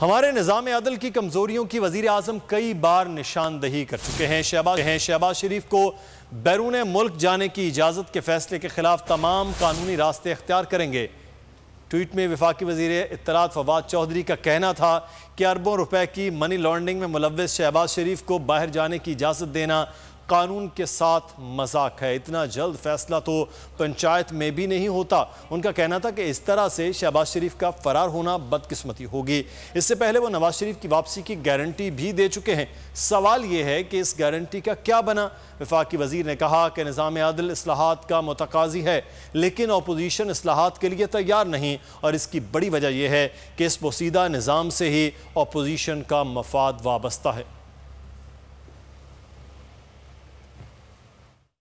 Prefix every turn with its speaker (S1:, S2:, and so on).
S1: हमारे निज़ाम अदल की कमज़ोरियों की वजीर अजम कई बार निशानदही कर चुके हैं शहबाज हैं शहबाज शरीफ को बैरून मुल्क जाने की इजाज़त के फैसले के खिलाफ तमाम कानूनी रास्ते अख्तियार करेंगे ट्वीट में विफाकी वजीर इतलात फवाद चौधरी का कहना था कि अरबों रुपए की मनी लॉन्ड्रिंग में मुलविस शहबाज शरीफ को बाहर जाने की इजाज़त देना कानून के साथ मजाक है इतना जल्द फैसला तो पंचायत में भी नहीं होता उनका कहना था कि इस तरह से शहबाज शरीफ का फरार होना बदकिस्मती होगी इससे पहले वो नवाज शरीफ की वापसी की गारंटी भी दे चुके हैं सवाल ये है कि इस गारंटी का क्या बना विफाकी वजीर ने कहा कि निज़ाम अदल असलाहत का मतकाजी है लेकिन अपोजिशन असलाहत के लिए तैयार नहीं और इसकी बड़ी वजह यह है कि इस पोसीदा निज़ाम से ही अपोजिशन का मफाद वाबस्ता है